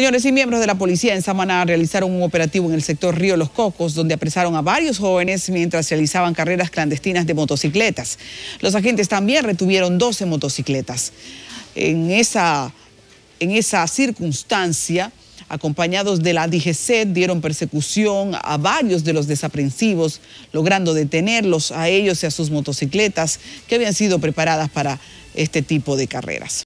Señores y miembros de la policía en Samaná realizaron un operativo en el sector Río Los Cocos, donde apresaron a varios jóvenes mientras realizaban carreras clandestinas de motocicletas. Los agentes también retuvieron 12 motocicletas. En esa, en esa circunstancia, acompañados de la DGC, dieron persecución a varios de los desaprensivos, logrando detenerlos a ellos y a sus motocicletas que habían sido preparadas para este tipo de carreras.